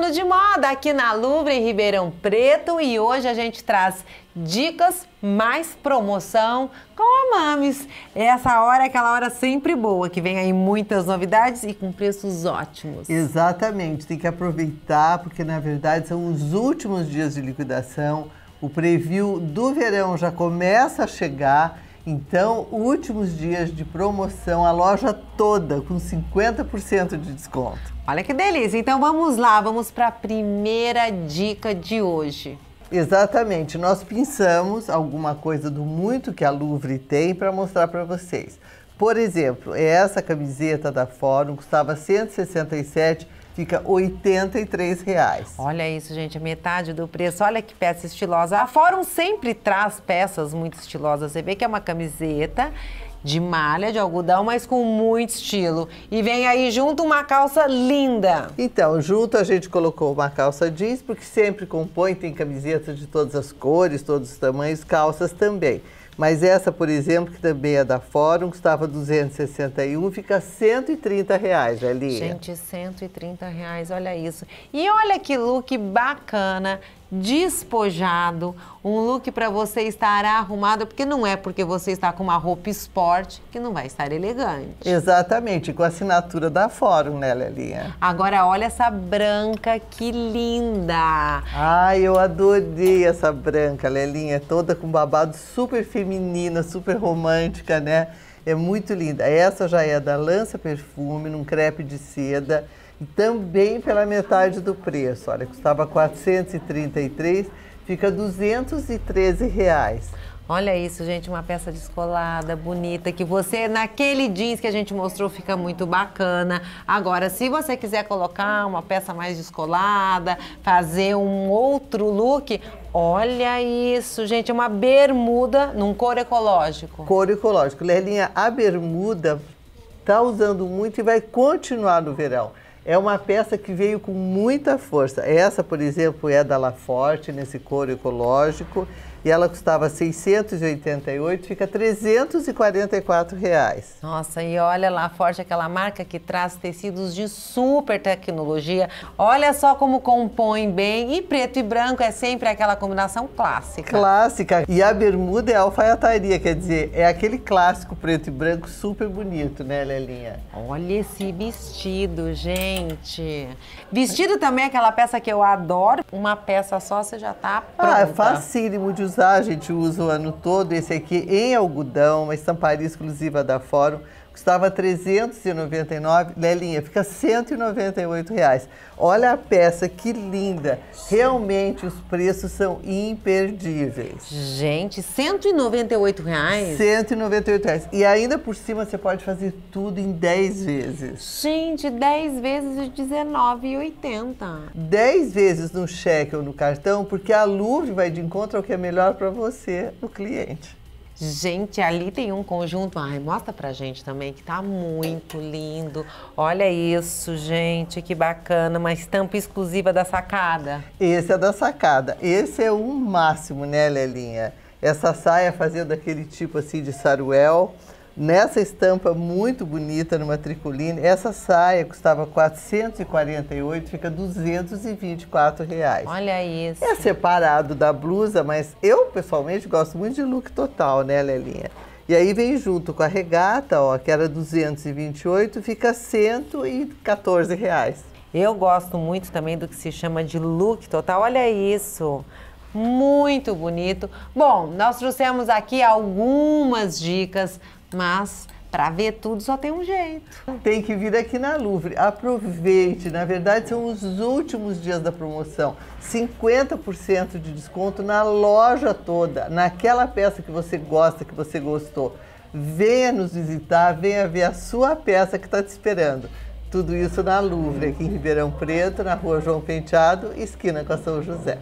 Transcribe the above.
falando de moda aqui na Louvre em Ribeirão Preto e hoje a gente traz dicas mais promoção com a Mames. Essa hora é aquela hora sempre boa, que vem aí muitas novidades e com preços ótimos. Exatamente, tem que aproveitar porque na verdade são os últimos dias de liquidação. O preview do verão já começa a chegar então, últimos dias de promoção, a loja toda com 50% de desconto. Olha que delícia! Então vamos lá, vamos para a primeira dica de hoje. Exatamente, nós pensamos alguma coisa do muito que a Louvre tem para mostrar para vocês. Por exemplo, essa camiseta da Fórum custava 167 Fica R$ reais. Olha isso, gente, metade do preço. Olha que peça estilosa. A Fórum sempre traz peças muito estilosas. Você vê que é uma camiseta de malha de algodão, mas com muito estilo. E vem aí junto uma calça linda. Então, junto a gente colocou uma calça jeans, porque sempre compõe, tem camisetas de todas as cores, todos os tamanhos, calças também. Mas essa, por exemplo, que também é da Fórum, custava 261, fica 130 reais ali. Gente, 130 reais, olha isso. E olha que look bacana despojado, um look para você estar arrumado, porque não é porque você está com uma roupa esporte que não vai estar elegante. Exatamente, com a assinatura da Fórum, né, Lelinha? Agora, olha essa branca, que linda! Ai, eu adorei essa branca, Lelinha, toda com babado super feminina, super romântica, né? É muito linda. Essa já é da Lança Perfume, num crepe de seda também pela metade do preço. Olha, custava 433, fica 213 reais. Olha isso, gente, uma peça descolada, bonita, que você, naquele jeans que a gente mostrou, fica muito bacana. Agora, se você quiser colocar uma peça mais descolada, fazer um outro look, olha isso, gente, uma bermuda num cor ecológico. Cor ecológico. Lelinha, a bermuda tá usando muito e vai continuar no verão é uma peça que veio com muita força. Essa, por exemplo, é da Laforte, nesse couro ecológico, e ela custava 688, fica 344 reais. Nossa, e olha lá, Forte, aquela marca que traz tecidos de super tecnologia. Olha só como compõe bem. E preto e branco é sempre aquela combinação clássica. Clássica. E a bermuda é alfaiataria, quer dizer, é aquele clássico preto e branco super bonito, né, Lelinha? Olha esse vestido, gente gente. Vestido também é aquela peça que eu adoro. Uma peça só, você já tá pronta. Ah, é facílimo de usar. A gente usa o ano todo. Esse aqui em algodão, uma estamparia exclusiva da Fórum custava 399, Lelinha, fica 198 reais. Olha a peça, que linda. Sim. Realmente os preços são imperdíveis. Gente, 198 reais? 198 reais. E ainda por cima você pode fazer tudo em 10 vezes. Gente, 10 vezes de 19,80. 10 vezes no cheque ou no cartão, porque a Luve vai de encontro ao que é melhor para você, o cliente. Gente, ali tem um conjunto. Ai, mostra pra gente também que tá muito lindo. Olha isso, gente, que bacana. Uma estampa exclusiva da sacada. Esse é da sacada. Esse é o máximo, né, Lelinha? Essa saia fazendo aquele tipo assim de saruel nessa estampa muito bonita numa tricoline, essa saia custava 448, fica 224 reais. Olha isso. É separado da blusa, mas eu pessoalmente gosto muito de look total, né, Lelinha? E aí vem junto com a regata, ó, que era 228, fica 114 reais. Eu gosto muito também do que se chama de look total. Olha isso muito bonito. Bom, nós trouxemos aqui algumas dicas mas para ver tudo só tem um jeito. Tem que vir aqui na Louvre. Aproveite, na verdade são os últimos dias da promoção. 50% de desconto na loja toda, naquela peça que você gosta, que você gostou. Venha nos visitar, venha ver a sua peça que está te esperando. Tudo isso na Louvre, aqui em Ribeirão Preto, na rua João Penteado, esquina com a São José.